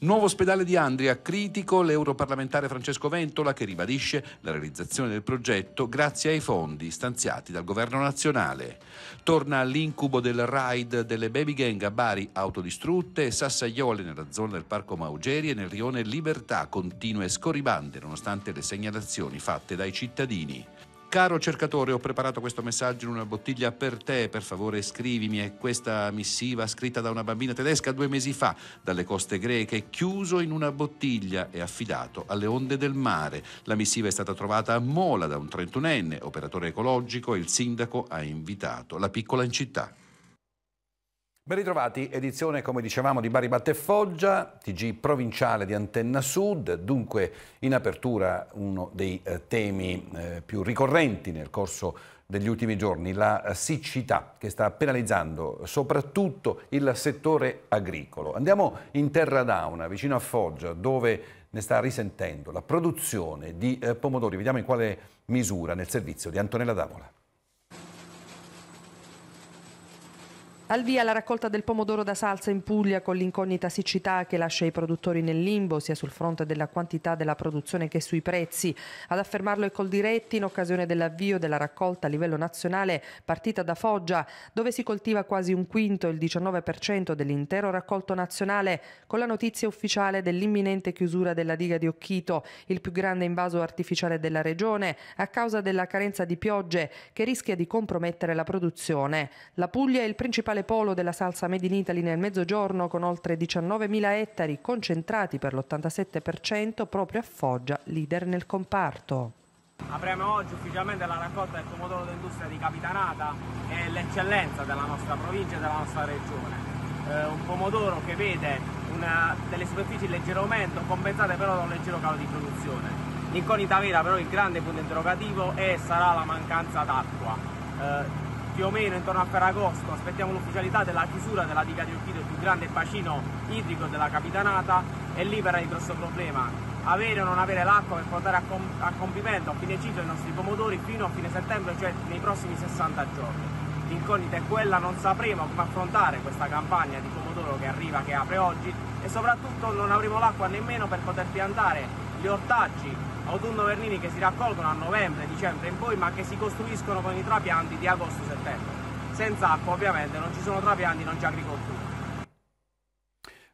Nuovo ospedale di Andria, critico l'europarlamentare Francesco Ventola che ribadisce la realizzazione del progetto grazie ai fondi stanziati dal governo nazionale. Torna l'incubo del raid delle baby gang a Bari autodistrutte e Sassaiole nella zona del parco Maugeri e nel rione Libertà continue scorribande nonostante le segnalazioni fatte dai cittadini. Caro cercatore, ho preparato questo messaggio in una bottiglia per te. Per favore, scrivimi. È questa missiva scritta da una bambina tedesca due mesi fa, dalle coste greche, chiuso in una bottiglia e affidato alle onde del mare. La missiva è stata trovata a Mola da un trentunenne, operatore ecologico, e il sindaco ha invitato la piccola in città. Ben ritrovati, edizione come dicevamo di Bari Batte Foggia, TG provinciale di Antenna Sud, dunque in apertura uno dei eh, temi eh, più ricorrenti nel corso degli ultimi giorni, la eh, siccità che sta penalizzando soprattutto il settore agricolo. Andiamo in terra d'Auna, vicino a Foggia, dove ne sta risentendo la produzione di eh, pomodori, vediamo in quale misura nel servizio di Antonella Davola. Al via la raccolta del pomodoro da salsa in Puglia con l'incognita siccità che lascia i produttori nel limbo sia sul fronte della quantità della produzione che sui prezzi. Ad affermarlo è Coldiretti in occasione dell'avvio della raccolta a livello nazionale partita da Foggia dove si coltiva quasi un quinto, il 19% dell'intero raccolto nazionale con la notizia ufficiale dell'imminente chiusura della diga di Occhito, il più grande invaso artificiale della regione a causa della carenza di piogge che rischia di compromettere la produzione. La Puglia è il principale principale polo della salsa Made in Italy nel mezzogiorno con oltre 19.000 ettari concentrati per l'87% proprio a Foggia, leader nel comparto. Apriamo oggi ufficialmente la raccolta del pomodoro d'industria di Capitanata, è l'eccellenza della nostra provincia e della nostra regione. Eh, un pomodoro che vede una, delle superfici in leggero aumento, compensate però da un leggero calo di produzione. L'incognita vera però il grande punto interrogativo è sarà la mancanza d'acqua. Eh, più o meno intorno a Ferragosto aspettiamo l'ufficialità della chiusura della diga di Orchide, il più grande bacino idrico della capitanata e lì verrà il grosso problema avere o non avere l'acqua per portare a, com- a compimento a fine ciclo i nostri pomodori fino a fine settembre, cioè nei prossimi 60 giorni. L'incognita è quella, non sapremo come affrontare questa campagna di pomodoro che arriva, che apre oggi e soprattutto non avremo l'acqua nemmeno per poter piantare gli ortaggi autunno-vernini che si raccolgono a novembre, dicembre in poi, ma che si costruiscono con i trapianti di agosto-settembre. Senza acqua ovviamente non ci sono trapianti, non c'è agricoltura.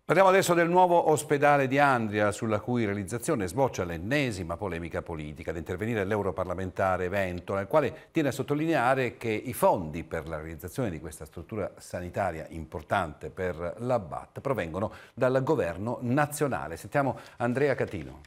Parliamo adesso del nuovo ospedale di Andria, sulla cui realizzazione sboccia l'ennesima polemica politica. Ad intervenire l'europarlamentare Vento, nel quale tiene a sottolineare che i fondi per la realizzazione di questa struttura sanitaria importante per la BAT provengono dal governo nazionale. Sentiamo Andrea Catino.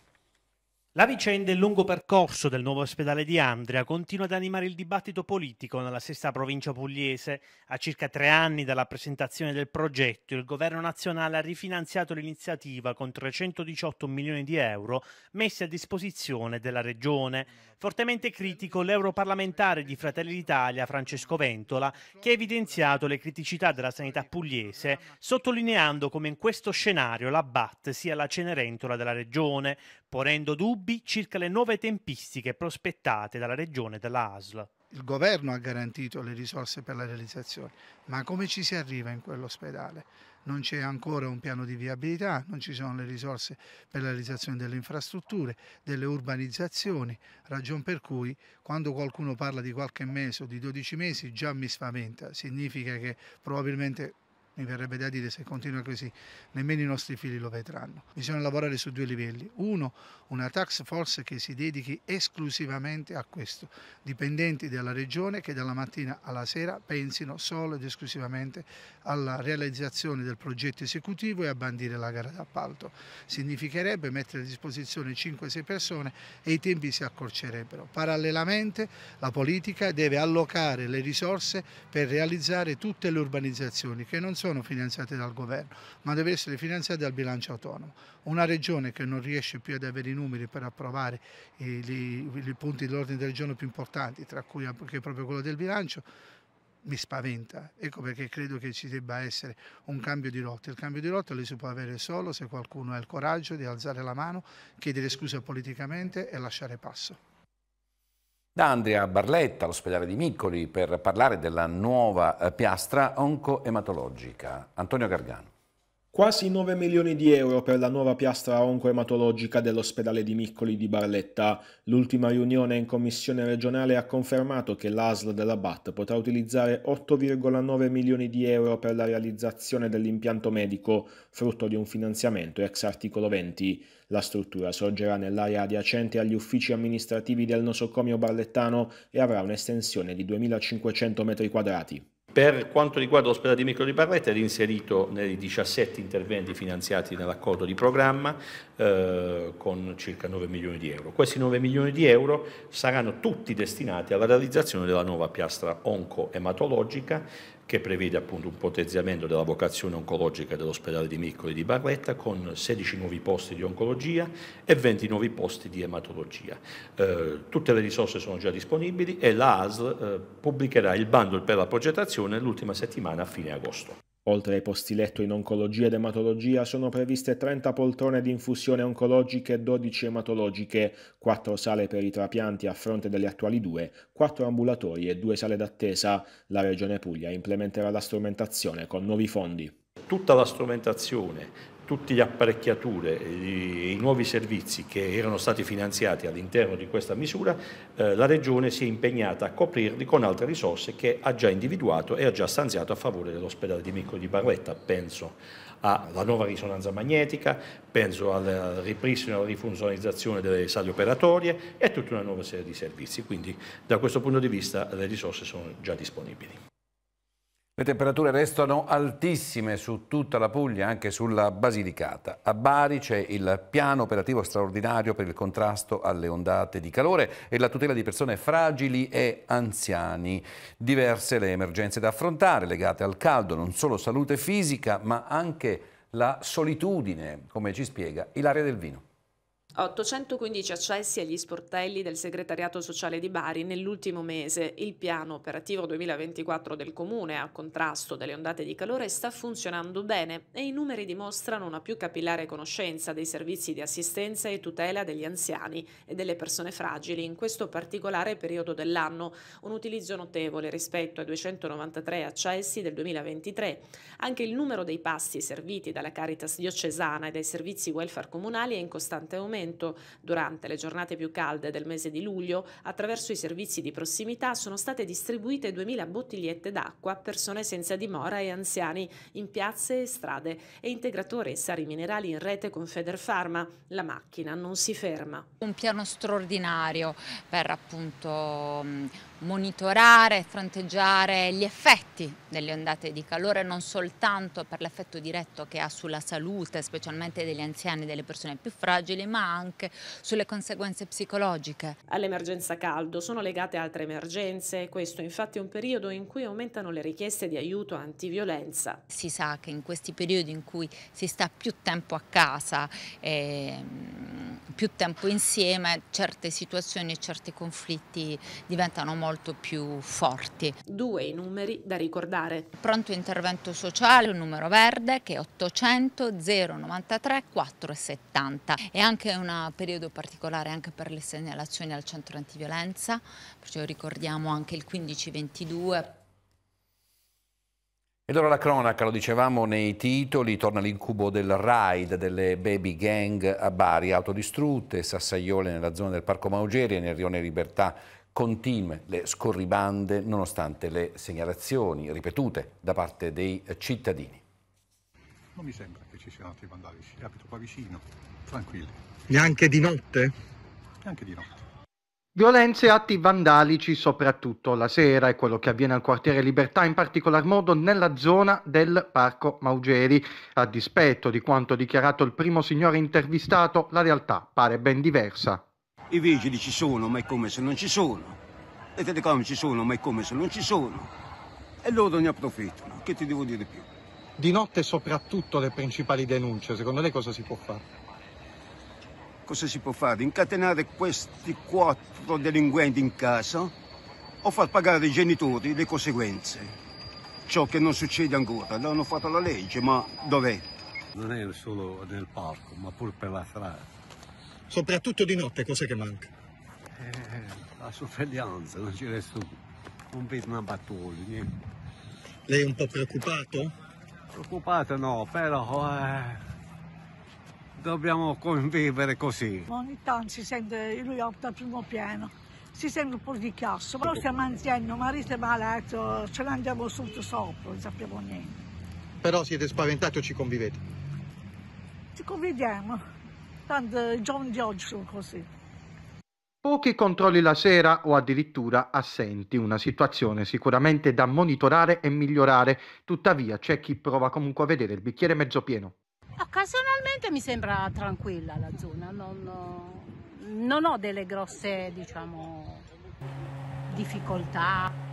La vicenda e il lungo percorso del nuovo ospedale di Andria continua ad animare il dibattito politico nella stessa provincia pugliese. A circa tre anni dalla presentazione del progetto, il governo nazionale ha rifinanziato l'iniziativa con 318 milioni di euro messi a disposizione della regione. Fortemente critico l'europarlamentare di Fratelli d'Italia Francesco Ventola, che ha evidenziato le criticità della sanità pugliese, sottolineando come in questo scenario la BAT sia la Cenerentola della regione, ponendo dubbi dubbi circa le nuove tempistiche prospettate dalla Regione e ASL. Il governo ha garantito le risorse per la realizzazione, ma come ci si arriva in quell'ospedale? Non c'è ancora un piano di viabilità, non ci sono le risorse per la realizzazione delle infrastrutture, delle urbanizzazioni, ragion per cui quando qualcuno parla di qualche mese o di 12 mesi già mi spaventa, significa che probabilmente mi verrebbe da dire se continua così, nemmeno i nostri figli lo vedranno. Bisogna lavorare su due livelli. Uno, una tax force che si dedichi esclusivamente a questo, dipendenti della regione che dalla mattina alla sera pensino solo ed esclusivamente alla realizzazione del progetto esecutivo e a bandire la gara d'appalto. Significherebbe mettere a disposizione 5-6 persone e i tempi si accorcerebbero. Parallelamente la politica deve allocare le risorse per realizzare tutte le urbanizzazioni che non sono sono finanziate dal governo, ma devono essere finanziate dal bilancio autonomo. Una regione che non riesce più ad avere i numeri per approvare i, punti dell'ordine del giorno più importanti, tra cui anche proprio quello del bilancio, mi spaventa. Ecco perché credo che ci debba essere un cambio di rotta. Il cambio di rotta lo si può avere solo se qualcuno ha il coraggio di alzare la mano, chiedere scusa politicamente e lasciare passo. Da Andrea Barletta all'ospedale di Miccoli per parlare della nuova eh, piastra oncoematologica. Antonio Gargano. Quasi 9 milioni di euro per la nuova piastra oncoematologica dell'ospedale di Miccoli di Barletta. L'ultima riunione in commissione regionale ha confermato che l'ASL della BAT potrà utilizzare 8,9 milioni di euro per la realizzazione dell'impianto medico, frutto di un finanziamento ex articolo 20. La struttura sorgerà nell'area adiacente agli uffici amministrativi del nosocomio barlettano e avrà un'estensione di 2.500 metri quadrati. Per quanto riguarda l'ospedale di Micro di Barletta è inserito nei 17 interventi finanziati nell'accordo di programma eh, con circa 9 milioni di euro. Questi 9 milioni di euro saranno tutti destinati alla realizzazione della nuova piastra onco-ematologica che prevede appunto un potenziamento della vocazione oncologica dell'ospedale di Miccoli di Barletta con 16 nuovi posti di oncologia e 20 nuovi posti di ematologia. Eh, tutte le risorse sono già disponibili e l'ASL eh, pubblicherà il bundle per la progettazione l'ultima settimana a fine agosto. Oltre ai posti letto in oncologia ed ematologia sono previste 30 poltrone di infusione oncologiche e 12 ematologiche, 4 sale per i trapianti a fronte delle attuali 2, 4 ambulatori e 2 sale d'attesa. La Regione Puglia implementerà la strumentazione con nuovi fondi. Tutta la strumentazione tutte le apparecchiature, i, nuovi servizi che erano stati finanziati all'interno di questa misura, eh, la Regione si è impegnata a coprirli con altre risorse che ha già individuato e ha già stanziato a favore dell'ospedale di Micro di Barletta. Penso alla nuova risonanza magnetica, penso al ripristino e alla rifunzionalizzazione delle sale operatorie e tutta una nuova serie di servizi. Quindi da questo punto di vista le risorse sono già disponibili. Le temperature restano altissime su tutta la Puglia, anche sulla Basilicata. A Bari c'è il piano operativo straordinario per il contrasto alle ondate di calore e la tutela di persone fragili e anziani. Diverse le emergenze da affrontare legate al caldo, non solo salute fisica, ma anche la solitudine, come ci spiega Ilaria Del Vino. 815 accessi agli sportelli del segretariato sociale di Bari nell'ultimo mese. Il piano operativo 2024 del Comune a contrasto delle ondate di calore sta funzionando bene e i numeri dimostrano una più capillare conoscenza dei servizi di assistenza e tutela degli anziani e delle persone fragili in questo particolare periodo dell'anno, un utilizzo notevole rispetto ai 293 accessi del 2023. Anche il numero dei pasti serviti dalla Caritas diocesana e dai servizi welfare comunali è in costante aumento Novecento, durante le giornate più calde del mese di luglio, attraverso i servizi di prossimità sono state distribuite 2.000 bottigliette d'acqua a persone senza dimora e anziani in piazze e strade e integratore e sari minerali in rete con Federfarma. La macchina non si ferma. Un piano straordinario per appunto monitorare e fronteggiare gli effetti delle ondate di calore non soltanto per l'effetto diretto che ha sulla salute specialmente degli anziani e delle persone più fragili ma anche sulle conseguenze psicologiche. All'emergenza caldo sono legate altre emergenze, questo infatti è un periodo in cui aumentano le richieste di aiuto antiviolenza. Si sa che in questi periodi in cui si sta più tempo a casa e ehm, più tempo insieme certe situazioni e certi conflitti diventano molto molto più forti. Due i numeri da ricordare. Pronto intervento sociale, un numero verde che è 800 093 470. È anche un periodo particolare anche per le segnalazioni al centro antiviolenza, perciò ricordiamo anche il 1522. Ed ora la cronaca, lo dicevamo nei titoli, torna l'incubo del raid delle baby gang a Bari, autodistrutte, sassaiole nella zona del Parco Maugeri e nel rione Libertà Continue le scorribande nonostante le segnalazioni ripetute da parte dei cittadini. Non mi sembra che ci siano altri vandalici, abito qua vicino, tranquilli. Neanche di notte? Neanche di notte. Violenze e atti vandalici soprattutto la sera è quello che avviene al quartiere Libertà, in particolar modo nella zona del Parco Maugeri. A dispetto di quanto dichiarato il primo signore intervistato, la realtà pare ben diversa. I vigili ci sono, ma è come se non ci sono. Le telecom ci sono, ma è come se non ci sono. E loro ne approfittano, che ti devo dire più? Di notte soprattutto le principali denunce, secondo lei cosa si può fare? Cosa si può fare? Incatenare questi quattro delinquenti in casa o far pagare ai genitori le conseguenze? Ciò che non succede ancora, l'hanno fatto la legge, ma dov'è? Non è solo nel parco, ma pure per la strada Soprattutto di notte, cos'è che manca? Eh, la sorveglianza, non ci resta un vedo una pattuglia. Lei è un po' preoccupato? Preoccupato no, però eh, dobbiamo convivere così. Ogni tanto si sente lui al primo piano, si sente un po' di chiasso, però stiamo anziani, il marito è malato, ce ne andiamo sotto sopra, non sappiamo niente. Però siete spaventati o ci convivete? Ci conviviamo tanto John George sono così. Pochi controlli la sera o addirittura assenti, una situazione sicuramente da monitorare e migliorare, tuttavia c'è chi prova comunque a vedere il bicchiere mezzo pieno. Occasionalmente mi sembra tranquilla la zona, non, non ho delle grosse diciamo, difficoltà.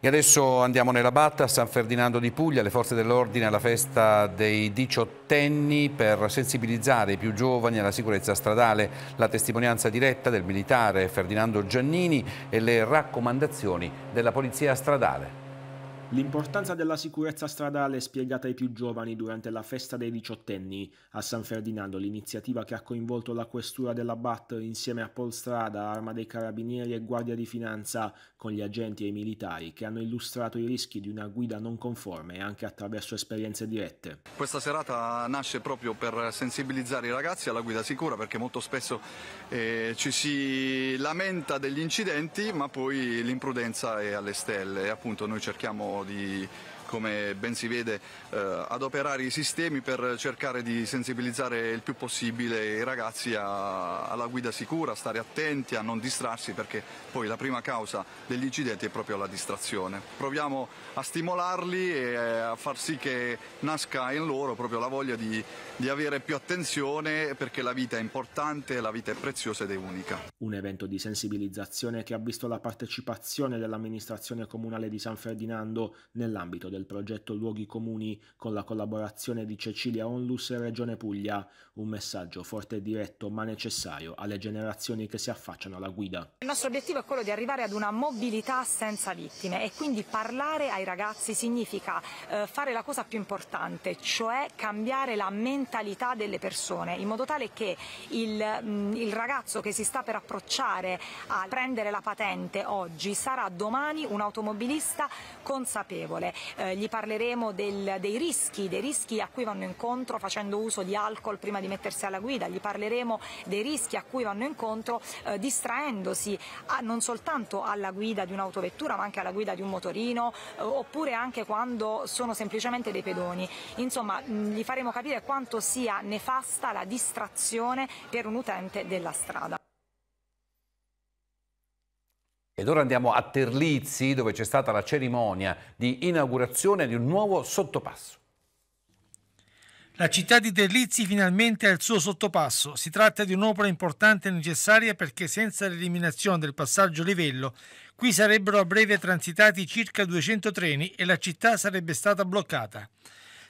E adesso andiamo nella Batta, a San Ferdinando di Puglia, le forze dell'ordine alla festa dei diciottenni per sensibilizzare i più giovani alla sicurezza stradale, la testimonianza diretta del militare Ferdinando Giannini e le raccomandazioni della polizia stradale. L'importanza della sicurezza stradale è spiegata ai più giovani durante la festa dei diciottenni. A San Ferdinando l'iniziativa che ha coinvolto la questura della BAT insieme a Polstrada, Arma dei Carabinieri e Guardia di Finanza con gli agenti e i militari che hanno illustrato i rischi di una guida non conforme anche attraverso esperienze dirette. Questa serata nasce proprio per sensibilizzare i ragazzi alla guida sicura perché molto spesso eh, ci si lamenta degli incidenti ma poi l'imprudenza è alle stelle e appunto noi cerchiamo di come ben si vede, eh, adoperare i sistemi per cercare di sensibilizzare il più possibile i ragazzi a, alla guida sicura, a stare attenti, a non distrarsi perché poi la prima causa degli incidenti è proprio la distrazione. Proviamo a stimolarli e eh, a far sì che nasca in loro proprio la voglia di, di avere più attenzione perché la vita è importante, la vita è preziosa ed è unica. Un evento di sensibilizzazione che ha visto la partecipazione dell'amministrazione comunale di San Ferdinando nell'ambito del del progetto Luoghi Comuni con la collaborazione di Cecilia Onlus e Regione Puglia, un messaggio forte e diretto ma necessario alle generazioni che si affacciano alla guida. Il nostro obiettivo è quello di arrivare ad una mobilità senza vittime e quindi parlare ai ragazzi significa eh, fare la cosa più importante, cioè cambiare la mentalità delle persone in modo tale che il, mh, mm, il ragazzo che si sta per approcciare a prendere la patente oggi sarà domani un automobilista consapevole. Eh, eh, gli parleremo del, dei, rischi, dei rischi, a cui vanno incontro facendo uso di alcol prima di mettersi alla guida, gli parleremo dei rischi a cui vanno incontro eh, distraendosi a, non soltanto alla guida di un'autovettura ma anche alla guida di un motorino eh, oppure anche quando sono semplicemente dei pedoni. Insomma, mh, mm, gli faremo capire quanto sia nefasta la distrazione per un utente della strada. Ed ora andiamo a Terlizzi dove c'è stata la cerimonia di inaugurazione di un nuovo sottopasso. La città di Terlizzi finalmente ha il suo sottopasso. Si tratta di un'opera importante e necessaria perché senza l'eliminazione del passaggio livello qui sarebbero a breve transitati circa 200 treni e la città sarebbe stata bloccata.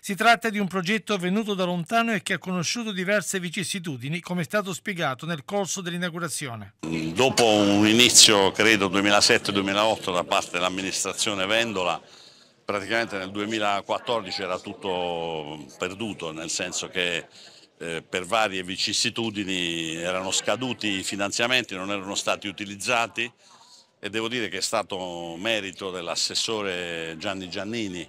Si tratta di un progetto venuto da lontano e che ha conosciuto diverse vicissitudini, come è stato spiegato nel corso dell'inaugurazione. Dopo un inizio, credo, 2007-2008 da parte dell'amministrazione Vendola, praticamente nel 2014 era tutto perduto, nel senso che eh, per varie vicissitudini erano scaduti i finanziamenti, non erano stati utilizzati e devo dire che è stato merito dell'assessore Gianni Giannini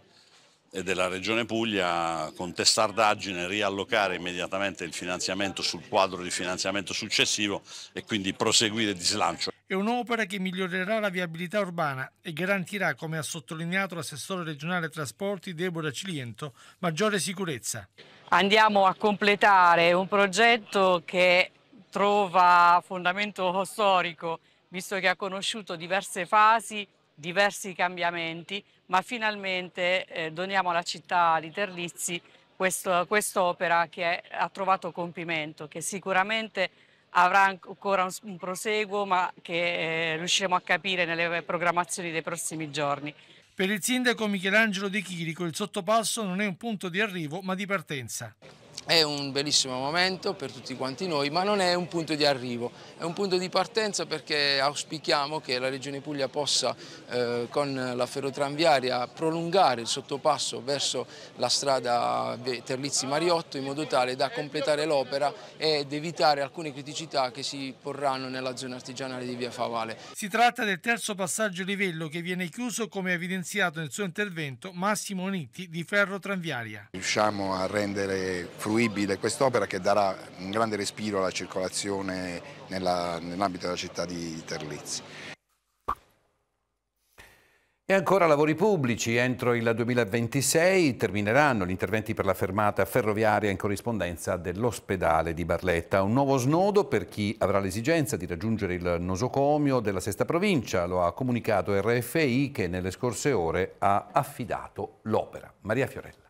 e della Regione Puglia con testardaggine riallocare immediatamente il finanziamento sul quadro di finanziamento successivo e quindi proseguire di slancio. È un'opera che migliorerà la viabilità urbana e garantirà, come ha sottolineato l'assessore regionale trasporti Deborah Ciliento, maggiore sicurezza. Andiamo a completare un progetto che trova fondamento storico, visto che ha conosciuto diverse fasi, diversi cambiamenti, ma finalmente eh, doniamo alla città di Terlizzi quest'opera che è, ha trovato compimento, che sicuramente avrà ancora un, un proseguo, ma che eh, riusciremo a capire nelle programmazioni dei prossimi giorni. Per il sindaco Michelangelo De Chirico il sottopasso non è un punto di arrivo, ma di partenza. È un bellissimo momento per tutti quanti noi, ma non è un punto di arrivo, è un punto di partenza perché auspichiamo che la Regione Puglia possa eh, con la ferrotranviaria prolungare il sottopasso verso la strada Terlizzi-Mariotto in modo tale da completare l'opera ed evitare alcune criticità che si porranno nella zona artigianale di Via Favale. Si tratta del terzo passaggio livello che viene chiuso come evidenziato nel suo intervento Massimo Nitti di Ferrotranviaria. Riusciamo a rendere fruibile insostituibile quest'opera che darà un grande respiro alla circolazione nell'ambito della città di Terlizzi. E ancora lavori pubblici. Entro il 2026 termineranno gli interventi per la fermata ferroviaria in corrispondenza dell'ospedale di Barletta. Un nuovo snodo per chi avrà l'esigenza di raggiungere il nosocomio della sesta provincia. Lo ha comunicato RFI che nelle scorse ore ha affidato l'opera. Maria Fiorella.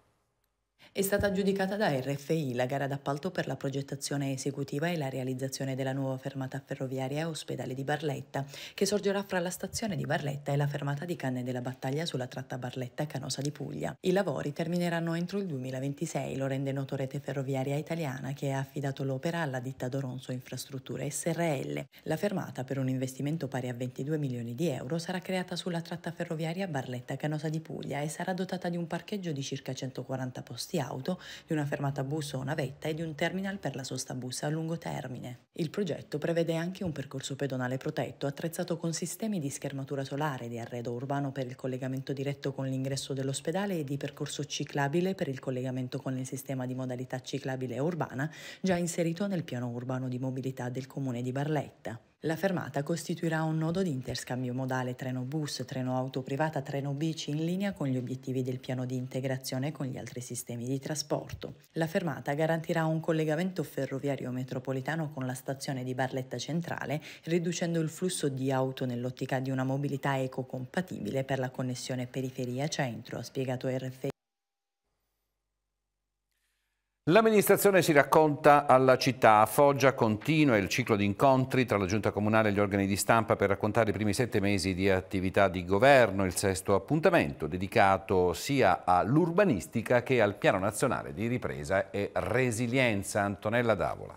È stata aggiudicata da RFI la gara d'appalto per la progettazione esecutiva e la realizzazione della nuova fermata ferroviaria ospedale di Barletta, che sorgerà fra la stazione di Barletta e la fermata di Canne della Battaglia sulla tratta Barletta-Canosa di Puglia. I lavori termineranno entro il 2026, lo rende noto Rete Ferroviaria Italiana che ha affidato l'opera alla ditta Doronzo Infrastrutture SRL. La fermata, per un investimento pari a 22 milioni di euro, sarà creata sulla tratta ferroviaria Barletta-Canosa di Puglia e sarà dotata di un parcheggio di circa 140 posti auto, di una fermata bus o una vetta e di un terminal per la sosta bus a lungo termine. Il progetto prevede anche un percorso pedonale protetto attrezzato con sistemi di schermatura solare, di arredo urbano per il collegamento diretto con l'ingresso dell'ospedale e di percorso ciclabile per il collegamento con il sistema di modalità ciclabile e urbana già inserito nel piano urbano di mobilità del comune di Barletta. La fermata costituirà un nodo di interscambio modale treno bus, treno auto privata, treno bici in linea con gli obiettivi del piano di integrazione con gli altri sistemi di trasporto. La fermata garantirà un collegamento ferroviario metropolitano con la stazione di Barletta Centrale, riducendo il flusso di auto nell'ottica di una mobilità ecocompatibile per la connessione periferia-centro, ha spiegato RFI L'amministrazione si racconta alla città. A Foggia continua il ciclo di incontri tra la giunta comunale e gli organi di stampa per raccontare i primi sette mesi di attività di governo, il sesto appuntamento dedicato sia all'urbanistica che al piano nazionale di ripresa e resilienza. Antonella Davola.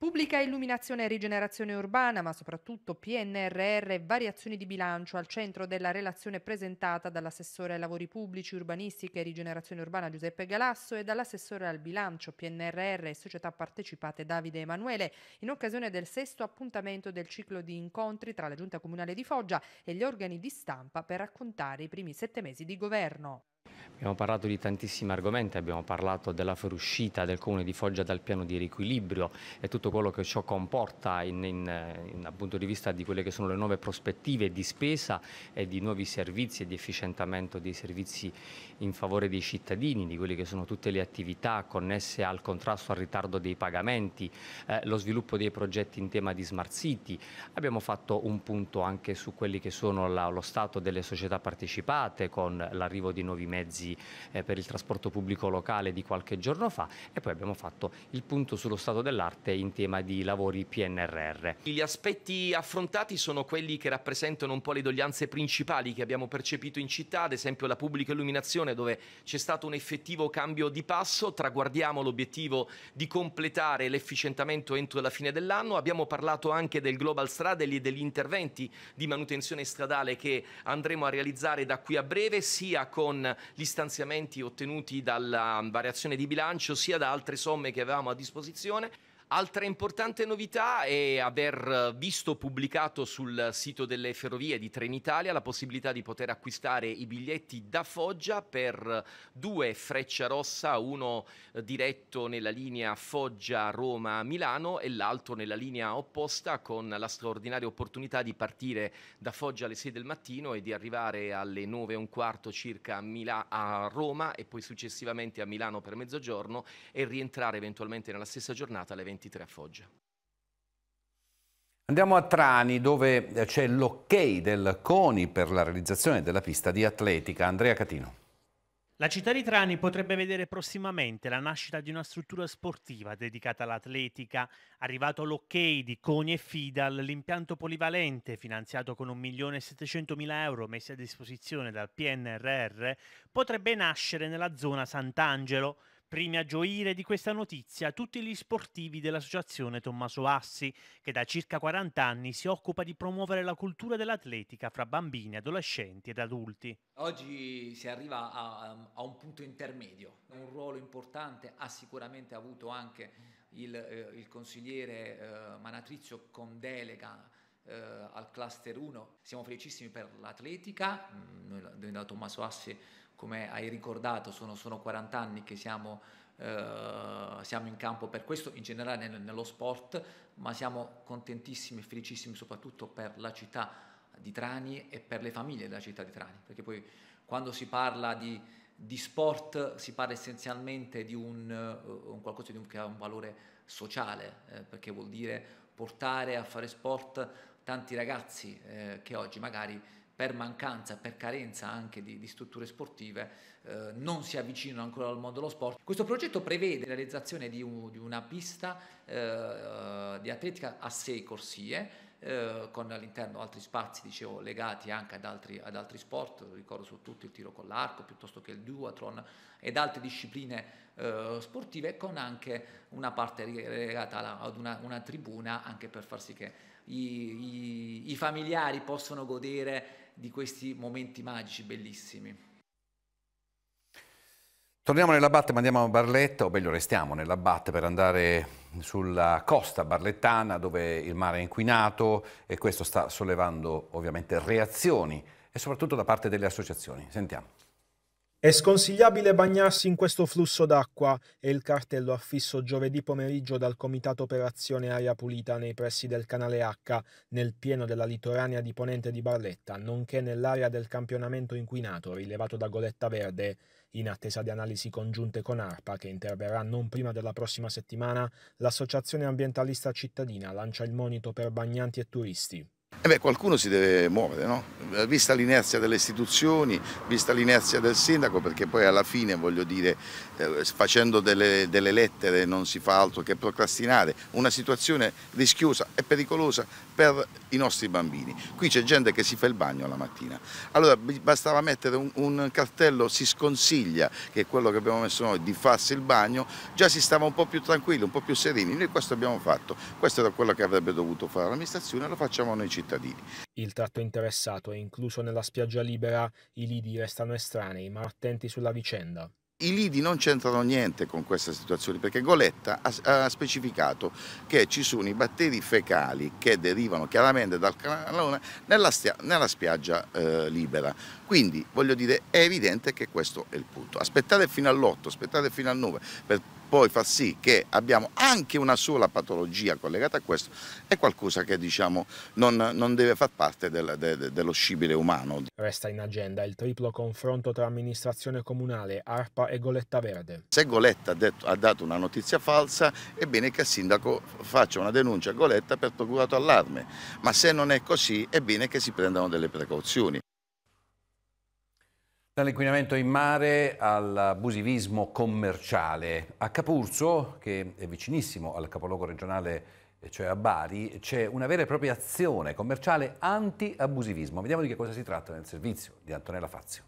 Pubblica illuminazione e rigenerazione urbana, ma soprattutto PNRR e variazioni di bilancio al centro della relazione presentata dall'assessore ai lavori pubblici, urbanistica e rigenerazione urbana Giuseppe Galasso e dall'assessore al bilancio PNRR e società partecipate Davide Emanuele in occasione del sesto appuntamento del ciclo di incontri tra la Giunta Comunale di Foggia e gli organi di stampa per raccontare i primi sette mesi di governo. Abbiamo parlato di tantissimi argomenti, abbiamo parlato della fuoriuscita del Comune di Foggia dal piano di riequilibrio e tutto quello che ciò comporta in, in, in, dal punto di vista di quelle che sono le nuove prospettive di spesa e di nuovi servizi e di efficientamento dei servizi in favore dei cittadini, di quelle che sono tutte le attività connesse al contrasto al ritardo dei pagamenti, eh, lo sviluppo dei progetti in tema di smart city. Abbiamo fatto un punto anche su quelli che sono la, lo stato delle società partecipate con l'arrivo di nuovi mezzi crisi eh, per il trasporto pubblico locale di qualche giorno fa e poi abbiamo fatto il punto sullo stato dell'arte in tema di lavori PNRR. Gli aspetti affrontati sono quelli che rappresentano un po' le doglianze principali che abbiamo percepito in città, ad esempio la pubblica illuminazione dove c'è stato un effettivo cambio di passo, traguardiamo l'obiettivo di completare l'efficientamento entro la fine dell'anno, abbiamo parlato anche del Global Stradel e degli interventi di manutenzione stradale che andremo a realizzare da qui a breve sia con gli stessi stanziamenti ottenuti dalla um, variazione di bilancio sia da altre somme che avevamo a disposizione Altra importante novità è aver eh, visto pubblicato sul sito delle ferrovie di Trenitalia la possibilità di poter acquistare i biglietti da Foggia per eh, due freccia rossa, uno eh, diretto nella linea Foggia-Roma-Milano e l'altro nella linea opposta con la straordinaria opportunità di partire da Foggia alle 6 del mattino e di arrivare alle 9 e un quarto circa a, Mila- a Roma e poi successivamente a Milano per mezzogiorno e rientrare eventualmente nella stessa giornata alle 20 2023 a Foggia. Andiamo a Trani dove eh, c'è l'ok del CONI per la realizzazione della pista di atletica. Andrea Catino. La città di Trani potrebbe vedere prossimamente la nascita di una struttura sportiva dedicata all'atletica. Arrivato l'ok di CONI e FIDAL, l'impianto polivalente, finanziato con 1.700.000 euro messi a disposizione dal PNRR, potrebbe nascere nella zona Sant'Angelo. Primi a gioire di questa notizia tutti gli sportivi dell'associazione Tommaso Assi, che da circa 40 anni si occupa di promuovere la cultura dell'atletica fra bambini, adolescenti ed adulti. Oggi si arriva a, a un punto intermedio, un ruolo importante ha sicuramente avuto anche il, eh, il consigliere eh, Manatrizio con delega eh, al cluster 1. Siamo felicissimi per l'atletica, mm, noi da Tommaso Assi come hai ricordato, sono, sono 40 anni che siamo, eh, siamo, in campo per questo, in generale nel, nello sport, ma siamo contentissimi e felicissimi soprattutto per la città di Trani e per le famiglie della città di Trani, perché poi quando si parla di, di sport si parla essenzialmente di un, eh, un qualcosa di un, che ha un valore sociale, eh, perché vuol dire portare a fare sport tanti ragazzi eh, che oggi magari per mancanza, per carenza anche di, di strutture sportive, eh, non si avvicinano ancora al mondo dello sport. Questo progetto prevede la realizzazione di, un, di una pista eh, di atletica a sei corsie, eh, con all'interno altri spazi dicevo, legati anche ad altri, ad altri sport, ricordo su tutto il tiro con l'arco piuttosto che il duatron ed altre discipline eh, sportive, con anche una parte legata alla, ad una, una, tribuna anche per far sì che i, i, i familiari possano godere di questi momenti magici bellissimi. Torniamo nella nell'abatte, ma andiamo a Barletta, o meglio restiamo nella nell'abatte per andare sulla costa barlettana dove il mare è inquinato e questo sta sollevando ovviamente reazioni e soprattutto da parte delle associazioni. Sentiamo. È sconsigliabile bagnarsi in questo flusso d'acqua è il cartello affisso giovedì pomeriggio dal Comitato Operazione Aria Pulita nei pressi del canale H, nel pieno della litoranea di Ponente di Barletta, nonché nell'area del campionamento inquinato rilevato da Goletta Verde, in attesa di analisi congiunte con ARPA che interverrà non prima della prossima settimana, l'associazione ambientalista cittadina lancia il monito per bagnanti e turisti. Eh beh, qualcuno si deve muovere, no? Eh, vista l'inerzia delle istituzioni, vista l'inerzia del sindaco, perché poi alla fine, voglio dire, eh, facendo delle, delle, lettere non si fa altro che procrastinare una situazione rischiosa e pericolosa per i nostri bambini. Qui c'è gente che si fa il bagno la mattina, allora bastava mettere un, un cartello si sconsiglia, che è quello che abbiamo messo noi, di farsi il bagno, già si stava un po' più tranquilli, un po' più sereni, noi questo abbiamo fatto, questo era quello che avrebbe dovuto fare l'amministrazione, lo facciamo noi cittadini cittadini. Il tratto interessato è incluso nella spiaggia libera, i lidi restano estranei ma attenti sulla vicenda. I lidi non c'entrano niente con questa situazione perché Goletta ha, ha, specificato che ci sono i batteri fecali che derivano chiaramente dal canalone nella, nella spiaggia eh, libera. Quindi voglio dire è evidente che questo è il punto. Aspettare fino all'8, aspettare fino al 9 per poi fa sì che abbiamo anche una sola patologia collegata a questo, è qualcosa che diciamo non, non deve far parte del, de, dello scibile umano. Resta in agenda il triplo confronto tra amministrazione comunale, ARPA e Goletta Verde. Se Goletta ha, detto, ha dato una notizia falsa, è bene che il sindaco faccia una denuncia a Goletta per procurato allarme, ma se non è così è bene che si prendano delle precauzioni. Dall'inquinamento in mare all'abusivismo commerciale. A Capurzo, che è vicinissimo al capoluogo regionale, eh, cioè a Bari, c'è una vera e propria azione commerciale anti-abusivismo. Vediamo di che cosa si tratta nel servizio di Antonella Fazio.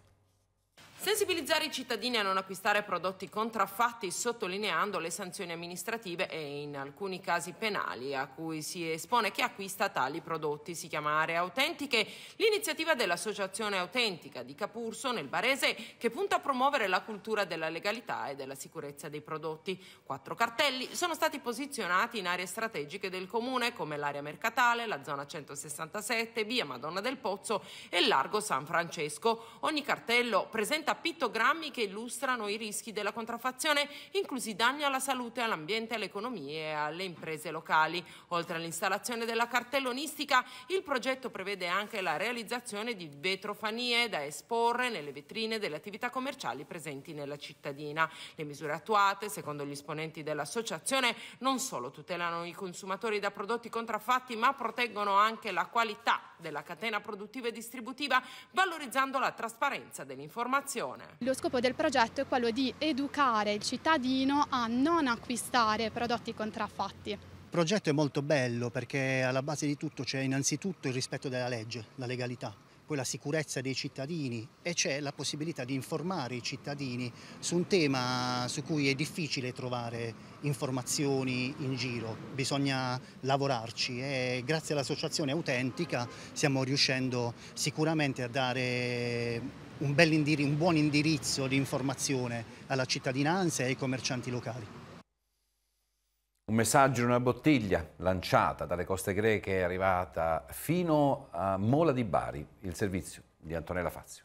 Sensibilizzare i cittadini a non acquistare prodotti contraffatti sottolineando le sanzioni amministrative e in alcuni casi penali a cui si espone chi acquista tali prodotti. Si chiama Area Autentiche l'iniziativa dell'Associazione Autentica di Capurso nel Barese che punta a promuovere la cultura della legalità e della sicurezza dei prodotti. Quattro cartelli sono stati posizionati in aree strategiche del comune come l'area mercatale, la zona 167, via Madonna del Pozzo e largo San Francesco. Ogni cartello presenta presenta pittogrammi che illustrano i rischi della contraffazione, inclusi danni alla salute, all'ambiente, all'economia e alle imprese locali. Oltre all'installazione della cartellonistica, il progetto prevede anche la realizzazione di vetrofanie da esporre nelle vetrine delle attività commerciali presenti nella cittadina. Le misure attuate, secondo gli esponenti dell'associazione, non solo tutelano i consumatori da prodotti contraffatti, ma proteggono anche la qualità della catena produttiva e distributiva, valorizzando la trasparenza dell'informazione produzione. Lo scopo del progetto è quello di educare il cittadino a non acquistare prodotti contraffatti. Il progetto è molto bello perché alla base di tutto c'è innanzitutto il rispetto della legge, la legalità, poi la sicurezza dei cittadini e c'è la possibilità di informare i cittadini su un tema su cui è difficile trovare informazioni in giro, bisogna lavorarci e grazie all'associazione autentica stiamo riuscendo sicuramente a dare un, un buon indirizzo di informazione alla cittadinanza e ai commercianti locali. Un messaggio in una bottiglia lanciata dalle coste greche è arrivata fino a Mola di Bari, il servizio di Antonella Fazio.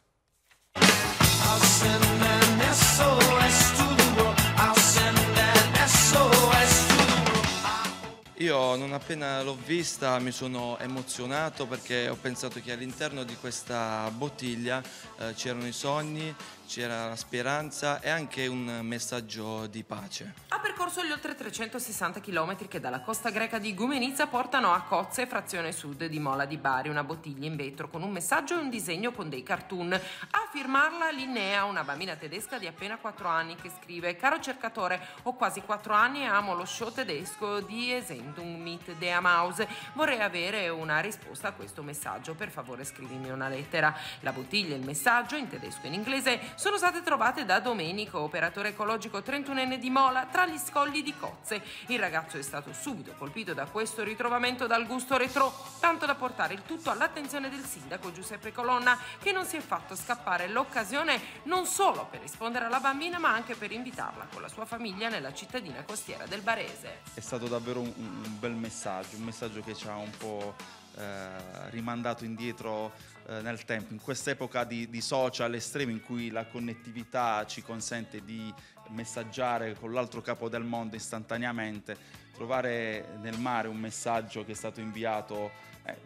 Io non appena l'ho vista mi sono emozionato perché ho pensato che all'interno di questa bottiglia eh, c'erano i sogni, c'era la speranza e anche un messaggio di pace. Ha percorso gli oltre 360 km che dalla costa greca di Gumenizza portano a Cozze, frazione sud di Mola di Bari, una bottiglia in vetro con un messaggio e un disegno con dei cartoon. A firmarla Linnea, una bambina tedesca di appena 4 anni che scrive Caro cercatore, ho quasi 4 anni e amo lo show tedesco di Esendung mit der Maus. Vorrei avere una risposta a questo messaggio, per favore scrivimi una lettera. La bottiglia e il messaggio in tedesco e in inglese sono state trovate da Domenico, operatore ecologico 31enne di Mola, tra gli scogli di Cozze. Il ragazzo è stato subito colpito da questo ritrovamento dal gusto retro, tanto da portare il tutto all'attenzione del sindaco Giuseppe Colonna, che non si è fatto scappare l'occasione non solo per rispondere alla bambina, ma anche per invitarla con la sua famiglia nella cittadina costiera del Barese. È stato davvero un, un bel messaggio, un messaggio che ci ha un po' eh, rimandato indietro eh, nel tempo, in quest'epoca di, di social estremi in cui la connettività ci consente di messaggiare con l'altro capo del mondo istantaneamente, trovare nel mare un messaggio che è stato inviato eh,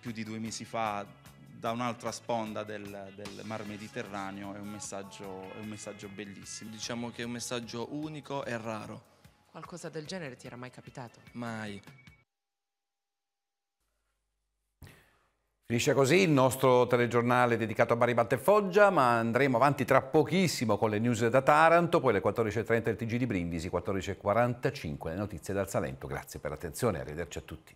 più di due mesi fa da un'altra sponda del, del Mar Mediterraneo è un, messaggio, è un messaggio bellissimo. Diciamo che è un messaggio unico e raro. Qualcosa del genere ti era mai capitato? Mai. Finisce così il nostro telegiornale dedicato a Bari e Foggia, ma andremo avanti tra pochissimo con le news da Taranto, poi alle 14.30 il TG di Brindisi, 14.45 le notizie dal Salento. Grazie per l'attenzione e arrivederci a tutti.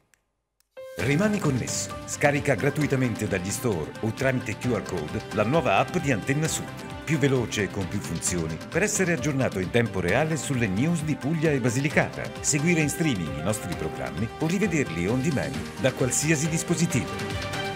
Rimani connesso, scarica gratuitamente dagli store o tramite QR code la nuova app di Antenna Sud, più veloce e con più funzioni, per essere aggiornato in tempo reale sulle news di Puglia e Basilicata, seguire in streaming i nostri programmi o rivederli on demand da qualsiasi dispositivo.